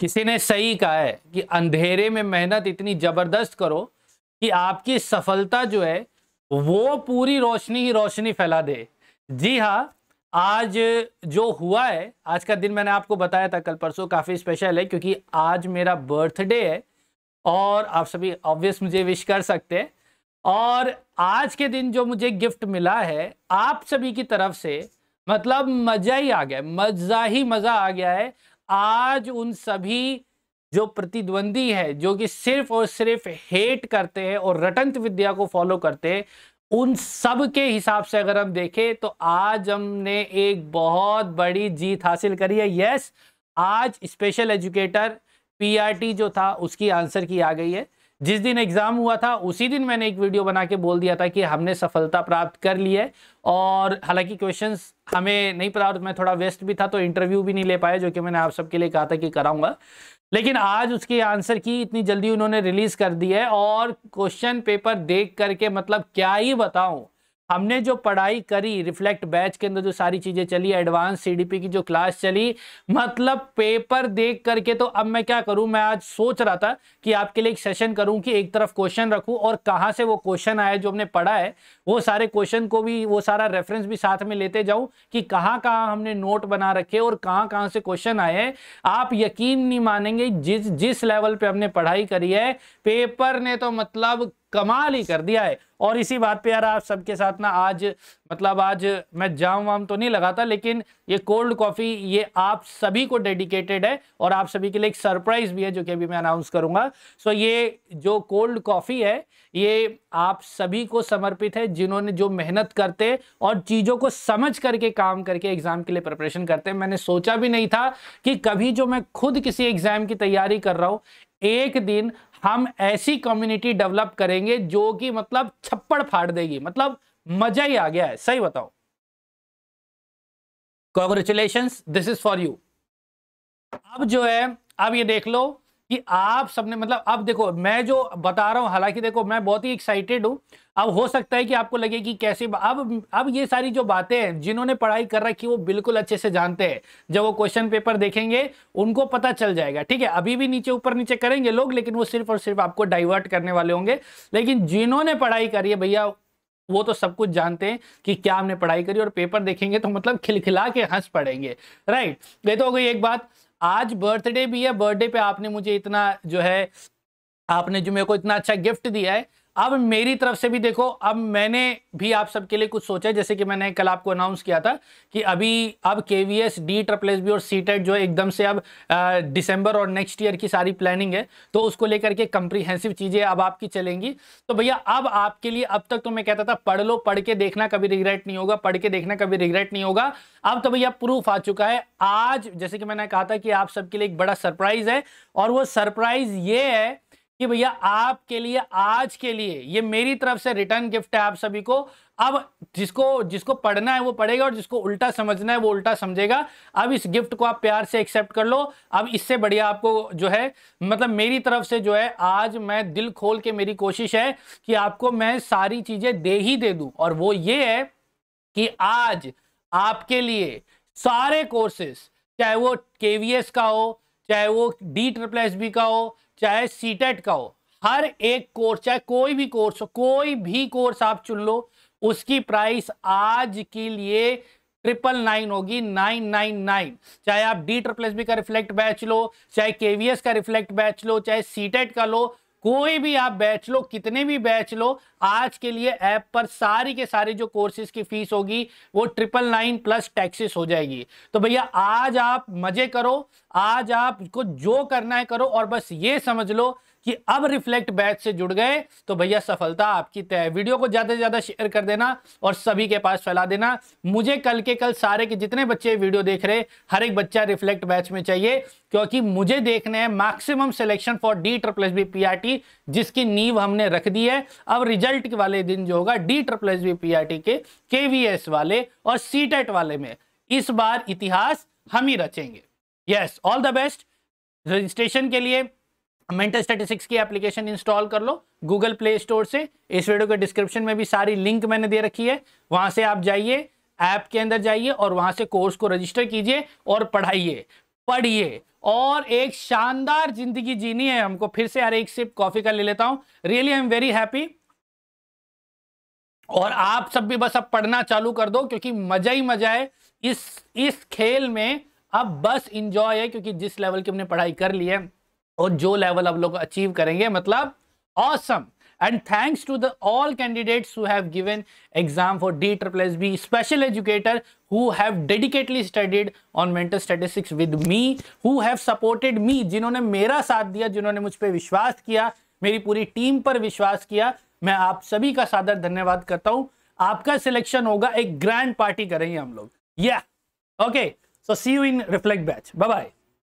किसी ने सही कहा है कि अंधेरे में मेहनत इतनी जबरदस्त करो कि आपकी सफलता जो है वो पूरी रोशनी ही रोशनी फैला दे जी हाँ आज जो हुआ है आज का दिन मैंने आपको बताया था कल परसों काफ़ी स्पेशल है क्योंकि आज मेरा बर्थडे है और आप सभी ऑब्वियस मुझे विश कर सकते हैं और आज के दिन जो मुझे गिफ्ट मिला है आप सभी की तरफ से मतलब मज़ा ही आ गया मज़ा ही मज़ा आ गया है आज उन सभी जो प्रतिद्वंदी है जो कि सिर्फ और सिर्फ हेट करते हैं और रटंत विद्या को फॉलो करते हैं उन सब के हिसाब से अगर हम देखें तो आज हमने एक बहुत बड़ी जीत हासिल करी है यस आज स्पेशल एजुकेटर पीआरटी जो था उसकी आंसर की आ गई है जिस दिन एग्ज़ाम हुआ था उसी दिन मैंने एक वीडियो बना के बोल दिया था कि हमने सफलता प्राप्त कर ली है और हालांकि क्वेश्चंस हमें नहीं पता और मैं थोड़ा वेस्ट भी था तो इंटरव्यू भी नहीं ले पाया जो कि मैंने आप सबके लिए कहा था कि कराऊंगा लेकिन आज उसके आंसर की इतनी जल्दी उन्होंने रिलीज़ कर दी है और क्वेश्चन पेपर देख करके मतलब क्या ही बताऊँ हमने जो पढ़ाई करी रिफ्लेक्ट बैच के अंदर जो सारी चीजें चली एडवांस सीडीपी की जो क्लास चली मतलब पेपर देख करके तो अब मैं क्या करूं मैं आज सोच रहा था कि आपके लिए एक सेशन करूं कि एक तरफ क्वेश्चन रखूं और कहां से वो क्वेश्चन आया जो हमने पढ़ा है वो सारे क्वेश्चन को भी वो सारा रेफरेंस भी साथ में लेते जाऊं कि कहाँ कहाँ हमने नोट बना रखे और कहाँ कहाँ से क्वेश्चन आए हैं आप यकीन नहीं मानेंगे जिस जिस लेवल पर हमने पढ़ाई करी है पेपर ने तो मतलब कमाल ही कर दिया है और इसी बात पे यार आप सबके साथ ना आज मतलब आज मैं जाम वाम तो नहीं लगाता लेकिन ये कोल्ड कॉफ़ी ये आप सभी को डेडिकेटेड है और आप सभी के लिए एक सरप्राइज भी है जो कि अभी मैं अनाउंस करूँगा सो ये जो कोल्ड कॉफ़ी है ये आप सभी को समर्पित है जिन्होंने जो मेहनत करते और चीज़ों को समझ करके काम करके एग्ज़ाम के लिए प्रिपरेशन करते हैं मैंने सोचा भी नहीं था कि कभी जो मैं खुद किसी एग्ज़ाम की तैयारी कर रहा हूँ एक दिन हम ऐसी कम्युनिटी डेवलप करेंगे जो कि मतलब छप्पड़ फाड़ देगी मतलब मजा ही आ गया है सही बताओ congratulation this is for you अब जो है अब ये देख लो कि आप सबने मतलब अब देखो मैं जो बता रहा हूँ हालांकि देखो मैं बहुत ही एक्साइटेड हूँ अब हो सकता है कि आपको लगे कि कैसे अब अब ये सारी जो बातें हैं जिन्होंने पढ़ाई कर रखी वो बिल्कुल अच्छे से जानते हैं जब वो क्वेश्चन पेपर देखेंगे उनको पता चल जाएगा ठीक है अभी भी नीचे ऊपर नीचे करेंगे लोग लेकिन वो सिर्फ और सिर्फ आपको डाइवर्ट करने वाले होंगे लेकिन जिन्होंने पढ़ाई करी है भैया वो तो सब कुछ जानते हैं कि क्या हमने पढ़ाई करी और पेपर देखेंगे तो मतलब खिलखिला के हंस पड़ेंगे राइट ये तो हो गई एक बात आज बर्थडे भी है बर्थडे पे आपने मुझे इतना जो है आपने जो मेरे को इतना अच्छा गिफ्ट दिया है अब मेरी तरफ से भी देखो अब मैंने भी आप सबके लिए कुछ सोचा है जैसे कि मैंने कल आपको अनाउंस किया था कि अभी अब K V S D triple S B और सी टेट e जो एकदम से अब दिसंबर और नेक्स्ट ईयर की सारी प्लानिंग है तो उसको लेकर के कंप्रीहेंसिव चीज़ें अब आपकी चलेंगी तो भैया अब आपके लिए अब तक तो मैं कहता था पढ़ लो पढ़ के देखना कभी रिग्रेट नहीं होगा पढ़ के देखना कभी रिग्रेट नहीं होगा अब तो भैया प्रूफ आ चुका है आज जैसे कि मैंने कहा था कि आप सबके लिए एक बड़ा सरप्राइज है और वो सरप्राइज ये है कि भैया आपके लिए आज के लिए ये मेरी तरफ से रिटर्न गिफ्ट है आप सभी को अब जिसको जिसको पढ़ना है वो पढ़ेगा और जिसको उल्टा समझना है वो उल्टा समझेगा अब इस गिफ्ट को आप प्यार से एक्सेप्ट कर लो अब इससे बढ़िया आपको जो है मतलब मेरी तरफ से जो है आज मैं दिल खोल के मेरी कोशिश है कि आपको मैं सारी चीज़ें दे ही दे दूँ और वो ये है कि आज आपके लिए सारे कोर्सेस चाहे वो के का हो चाहे वो डी ट्रिपल एस बी का हो चाहे सीटेट e का हो हर एक कोर्स चाहे कोई भी कोर्स हो कोई भी कोर्स आप चुन लो उसकी प्राइस आज के लिए ट्रिपल नाइन होगी नाइन नाइन नाइन चाहे आप डी ट्रिपल एस बी का रिफ्लेक्ट बैच लो चाहे केवीएस का रिफ्लेक्ट बैच लो चाहे सीटेट e का लो कोई भी आप बैच लो कितने भी बैच लो आज के लिए ऐप पर सारी के सारे जो कोर्सेज की फीस होगी वो ट्रिपल नाइन प्लस टैक्सेस हो जाएगी तो भैया आज आप मजे करो आज आपको जो करना है करो और बस ये समझ लो कि अब रिफ्लेक्ट बैच से जुड़ गए तो भैया सफलता आपकी तय वीडियो को ज़्यादा से ज़्यादा शेयर कर देना और सभी के पास फैला देना मुझे कल के कल सारे के जितने बच्चे वीडियो देख रहे हर एक बच्चा रिफ्लेक्ट बैच में चाहिए क्योंकि मुझे देखने हैं maximum selection for D triple S B P R T जिसकी नींव हमने रख दी है अब रिजल्ट वाले दिन जो होगा D triple S B P R T के के वी एस वाले और सी टेट e वाले में इस बार इतिहास हम ही रचेंगे yes all the best registration के लिए मेंटल स्टेटिस्टिक्स की एप्लीकेशन इंस्टॉल कर लो गूगल प्ले स्टोर से इस वीडियो के डिस्क्रिप्शन में भी सारी लिंक मैंने दे रखी है वहां से आप जाइए ऐप के अंदर जाइए और वहां से कोर्स को रजिस्टर कीजिए और पढ़ाइए पढ़िए और एक शानदार जिंदगी जीनी है हमको फिर से यार एक सिप कॉफी का ले लेता हूं really I am very happy और आप सब भी बस अब पढ़ना चालू कर दो क्योंकि मजा ही मजा है इस इस खेल में अब बस इंजॉय है क्योंकि जिस लेवल की हमने पढ़ाई कर ली है और जो लेवल आप लोग अचीव करेंगे मतलब awesome and thanks to the all candidates who have given exam for D triple S B special educator who have dedicatedly studied on mental statistics with me who have supported me जिन्होंने मेरा साथ दिया जिन्होंने मुझ पर विश्वास किया मेरी पूरी टीम पर विश्वास किया मैं आप सभी का सादर धन्यवाद करता हूं आपका सिलेक्शन होगा एक ग्रैंड पार्टी करेंगे हम लोग या okay so see you in reflect batch bye bye